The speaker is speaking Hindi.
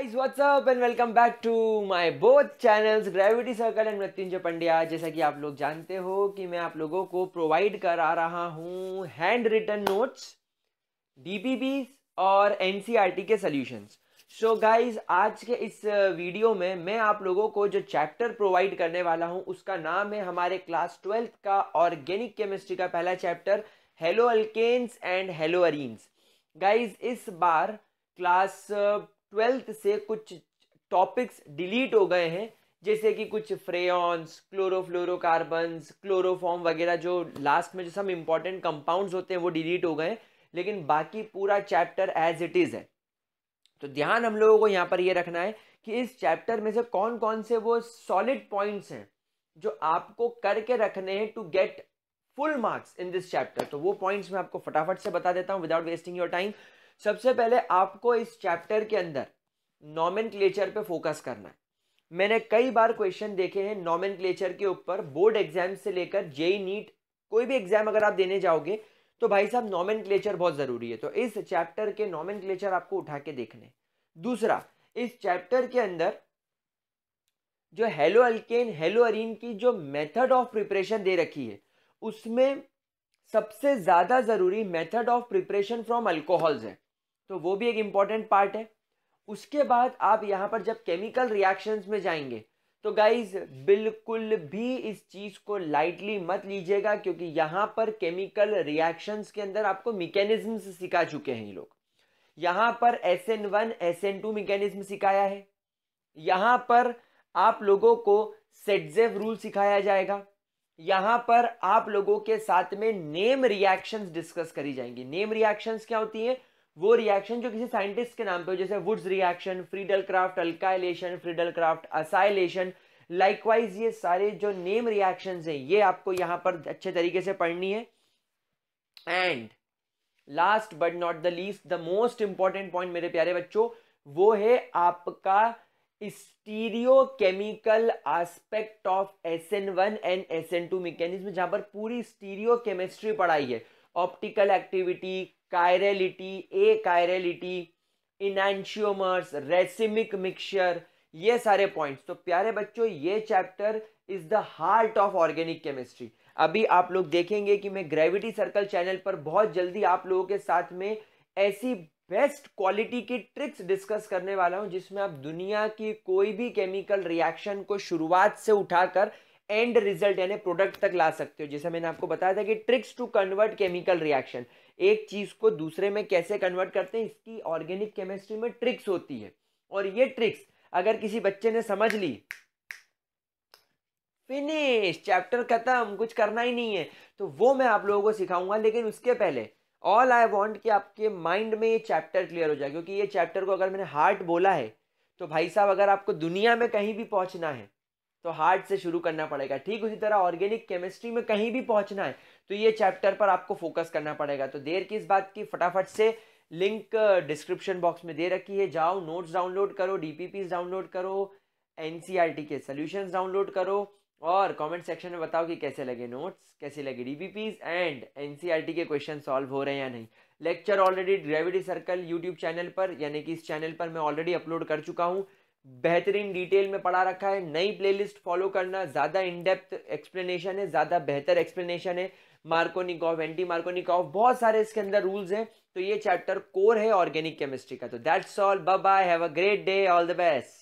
guys what's up and welcome back to my both channels Gravity Circle and Mrityunjay Pandya जैसा कि आप लोग जानते हो कि मैं आप लोगों को प्रोवाइड करा रहा हूँ हैंड रिटन नोट्स डीपीपीस और एनसीईआरटी e के सॉल्यूशंस सो गाइस आज के इस वीडियो में मैं आप लोगों को जो चैप्टर प्रोवाइड करने वाला हूँ उसका नाम है हमारे क्लास ट्वेल्थ का ऑर्गेनिक केमिस्ट्री का पहला chapter haloalkanes and haloarenes guys इस बार क्लास ट्वेल्थ से कुछ टॉपिक्स डिलीट हो गए हैं जैसे कि कुछ फ्रेऑन्स क्लोरोफ्लोरोकार्बन्स क्लोरोफॉर्म वगैरह जो लास्ट में जो सब इम्पॉर्टेंट कंपाउंड्स होते हैं वो डिलीट हो गए लेकिन बाकी पूरा चैप्टर एज इट इज़ है तो ध्यान हम लोगों को यहाँ पर ये रखना है कि इस चैप्टर में से कौन कौन से वो सॉलिड पॉइंट्स हैं जो आपको करके रखने हैं to get full marks in this chapter तो वो पॉइंट्स मैं आपको फटाफट से बता देता हूँ विदाउट वेस्टिंग योर टाइम सबसे पहले आपको इस चैप्टर के अंदर क्लेचर पे फोकस करना है मैंने कई बार क्वेश्चन देखे हैं नॉमन के ऊपर बोर्ड एग्जाम से लेकर जेई नीट e कोई भी एग्जाम अगर आप देने जाओगे तो भाई साहब क्लेचर बहुत ज़रूरी है तो इस चैप्टर के क्लेचर आपको उठा के देखने दूसरा इस चैप्टर के अंदर जो हेलो अल्केन हेलो अरीन की जो मेथड ऑफ प्रिपरेशन दे रखी है उसमें सबसे ज़्यादा ज़रूरी method of preparation from alcohols है तो वो भी एक इम्पॉर्टेंट पार्ट है उसके बाद आप यहाँ पर जब केमिकल रिएक्शंस में जाएंगे तो गाइज बिल्कुल भी इस चीज़ को लाइटली मत लीजिएगा क्योंकि यहाँ पर केमिकल रिएक्शंस के अंदर आपको मिकेनिज्म सिखा चुके हैं ये लोग यहाँ पर S N one S N two mechanism सिखाया है यहाँ पर आप लोगों को सेटजेव रूल सिखाया जाएगा यहाँ पर आप लोगों के साथ में नेम रिएक्शंस डिस्कस करी जाएंगी नेम रिएक्शंस क्या होती हैं वो रिएक्शन जो किसी साइंटिस्ट के नाम पे हो जैसे Wurtz reaction Friedel Crafts alkylation Friedel Crafts acylation likewise ये सारे जो नेम रिएक्शन है ये आपको यहाँ पर अच्छे तरीके से पढ़नी है and last but not the least the most important point मेरे प्यारे बच्चों वो है आपका stereochemical aspect of S N one and S N two mechanism जहां पर पूरी स्टीरियो केमिस्ट्री पढ़ाई है optical activity chirality achirality enantiomers racemic mixture ये सारे पॉइंट्स तो प्यारे बच्चों ये chapter is the heart of organic chemistry अभी आप लोग देखेंगे कि मैं ग्रेविटी सर्कल चैनल पर बहुत जल्दी आप लोगों के साथ में ऐसी बेस्ट क्वालिटी की ट्रिक्स डिस्कस करने वाला हूं जिसमें आप दुनिया की कोई भी केमिकल रिएक्शन को शुरुआत से उठाकर एंड रिजल्ट यानी प्रोडक्ट तक ला सकते हो जैसे मैंने आपको बताया था कि tricks to convert chemical reaction एक चीज़ को दूसरे में कैसे कन्वर्ट करते हैं इसकी ऑर्गेनिक केमिस्ट्री में ट्रिक्स होती है और ये ट्रिक्स अगर किसी बच्चे ने समझ ली फिनिश चैप्टर खत्म कुछ करना ही नहीं है तो वो मैं आप लोगों को सिखाऊंगा लेकिन उसके पहले ऑल आई वॉन्ट कि आपके माइंड में ये चैप्टर क्लियर हो जाए क्योंकि ये चैप्टर को अगर मैंने हार्ट बोला है तो भाई साहब अगर आपको दुनिया में कहीं भी पहुंचना है तो हार्ट से शुरू करना पड़ेगा ठीक उसी तरह ऑर्गेनिक केमिस्ट्री में कहीं भी पहुंचना है तो ये चैप्टर पर आपको फोकस करना पड़ेगा तो देर की इस बात की फटाफट से लिंक डिस्क्रिप्शन बॉक्स में दे रखी है जाओ नोट्स डाउनलोड करो डी डाउनलोड करो एन e के सोल्यूशन डाउनलोड करो और कमेंट सेक्शन में बताओ कि कैसे लगे नोट्स कैसे लगे डीबीपीज एंड एनसीईआरटी e के क्वेश्चन सॉल्व हो रहे हैं या नहीं lecture already Gravity Circle YouTube channel पर यानी कि इस चैनल पर मैं ऑलरेडी अपलोड कर चुका हूँ बेहतरीन डिटेल में पढ़ा रखा है नई प्लेलिस्ट फॉलो करना ज़्यादा इनडेप्थ एक्सप्लेनेशन है ज़्यादा बेहतर एक्सप्लेनेशन है मार्कोनिकॉफ एंटी मार्कोनिकॉफ बहुत सारे इसके अंदर रूल्स हैं तो ये चैप्टर कोर है ऑर्गेनिक केमिस्ट्री का तो that's all bye bye have a great day all the best